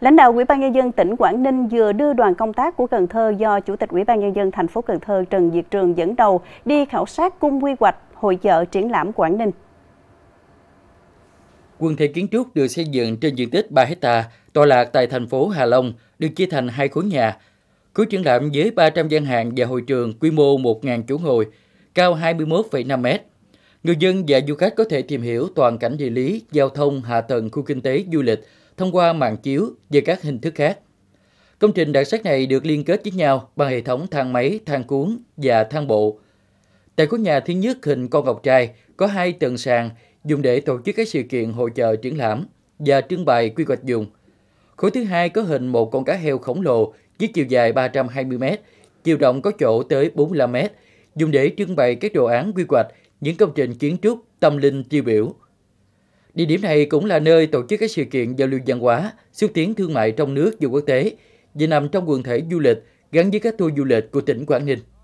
Lãnh đạo Ủy ban nhân dân tỉnh Quảng Ninh vừa đưa đoàn công tác của Cần Thơ do Chủ tịch Ủy ban nhân dân thành phố Cần Thơ Trần Diệt Trường dẫn đầu đi khảo sát cung quy hoạch hội chợ triển lãm Quảng Ninh. Quần thể kiến trúc được xây dựng trên diện tích 3 hecta, tọa lạc tại thành phố Hà Long, được chia thành hai khối nhà. Khối triển lãm với 300 gian hàng và hội trường quy mô 1.000 chỗ ngồi, cao 21,5 mét. Người dân và du khách có thể tìm hiểu toàn cảnh địa lý, giao thông, hạ tầng khu kinh tế, du lịch, thông qua mạng chiếu và các hình thức khác. Công trình đặc sắc này được liên kết với nhau bằng hệ thống thang máy, thang cuốn và thang bộ. Tại khu nhà thứ nhất hình con ngọc trai có hai tầng sàn dùng để tổ chức các sự kiện hội chợ triển lãm và trưng bày quy hoạch dùng. Khối thứ hai có hình một con cá heo khổng lồ với chiều dài 320m, chiều rộng có chỗ tới 45m, dùng để trưng bày các đồ án quy hoạch, những công trình kiến trúc, tâm linh tiêu biểu. Địa điểm này cũng là nơi tổ chức các sự kiện giao lưu văn hóa, xúc tiến thương mại trong nước và quốc tế, và nằm trong quần thể du lịch gắn với các tour du lịch của tỉnh Quảng Ninh.